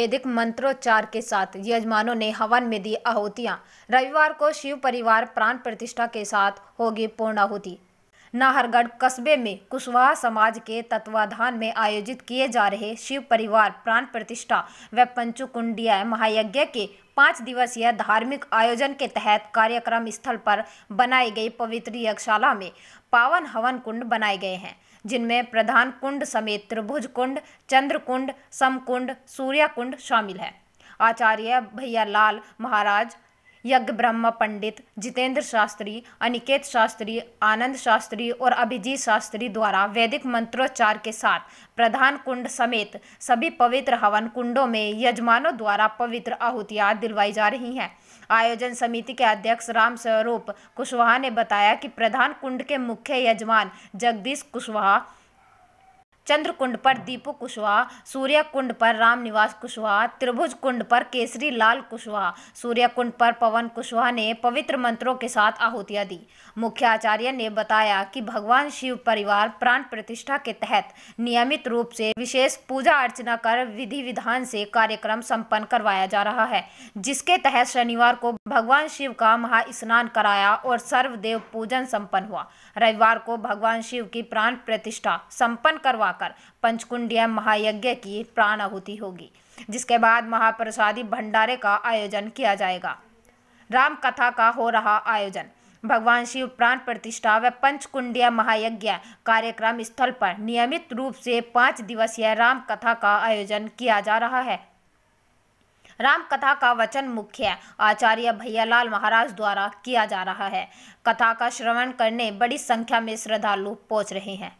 वैदिक मंत्रोच्चार के साथ यजमानों ने हवन में दी आहुतियाँ रविवार को शिव परिवार प्राण प्रतिष्ठा के साथ होगी पूर्ण आहुति नाहरगढ़ कस्बे में कुशवाहा समाज के तत्वाधान में आयोजित किए जा रहे शिव परिवार प्राण प्रतिष्ठा व पंचुकुंडिया महायज्ञ के पाँच दिवसीय धार्मिक आयोजन के तहत कार्यक्रम स्थल पर बनाई गई पवित्र यज्ञशाला में पावन हवन कुंड बनाए गए हैं जिनमें प्रधान कुंड समेत त्रिभुज कुंड चंद्र कुंड समकुंड सूर्य कुंड शामिल है आचार्य भैया लाल महाराज यज्ञ ब्रह्म पंडित जितेंद्र शास्त्री अनिकेत शास्त्री आनंद शास्त्री और अभिजीत शास्त्री द्वारा वैदिक मंत्रोच्चार के साथ प्रधान कुंड समेत सभी पवित्र हवन कुंडों में यजमानों द्वारा पवित्र आहुतियाँ दिलवाई जा रही हैं आयोजन समिति के अध्यक्ष राम स्वरूप कुशवाहा ने बताया कि प्रधान कुंड के मुख्य यजमान जगदीश कुशवाहा चंद्रकुंड पर दीपू कुशवाहा सूर्य कुंड पर राम निवास कुशवाहा त्रिभुज कुंड पर केसरी लाल कुशवाहा सूर्य कुंड पर पवन कुशवाहा ने पवित्र मंत्रों के साथ आहुतियाँ दी मुख्य आचार्य ने बताया कि भगवान शिव परिवार प्राण प्रतिष्ठा के तहत नियमित रूप से विशेष पूजा अर्चना कर विधि विधान से कार्यक्रम संपन्न करवाया जा रहा है जिसके तहत शनिवार को भगवान शिव का महा स्नान कराया और सर्वदेव पूजन संपन्न हुआ रविवार को भगवान शिव की प्राण प्रतिष्ठा संपन्न करवा पाकर पंचकुंडिया महायज्ञ की प्राण आहुति होगी जिसके बाद महाप्रसादी भंडारे का आयोजन किया जाएगा राम कथा का हो रहा आयोजन भगवान शिव प्राण प्रतिष्ठा व पंचकुंडिया महायज्ञ कार्यक्रम स्थल पर नियमित रूप से पांच दिवसीय राम कथा का आयोजन किया जा रहा है राम कथा का वचन मुख्य आचार्य भैयालाल महाराज द्वारा किया जा रहा है कथा का श्रवण करने बड़ी संख्या में श्रद्धालु पहुंच रहे हैं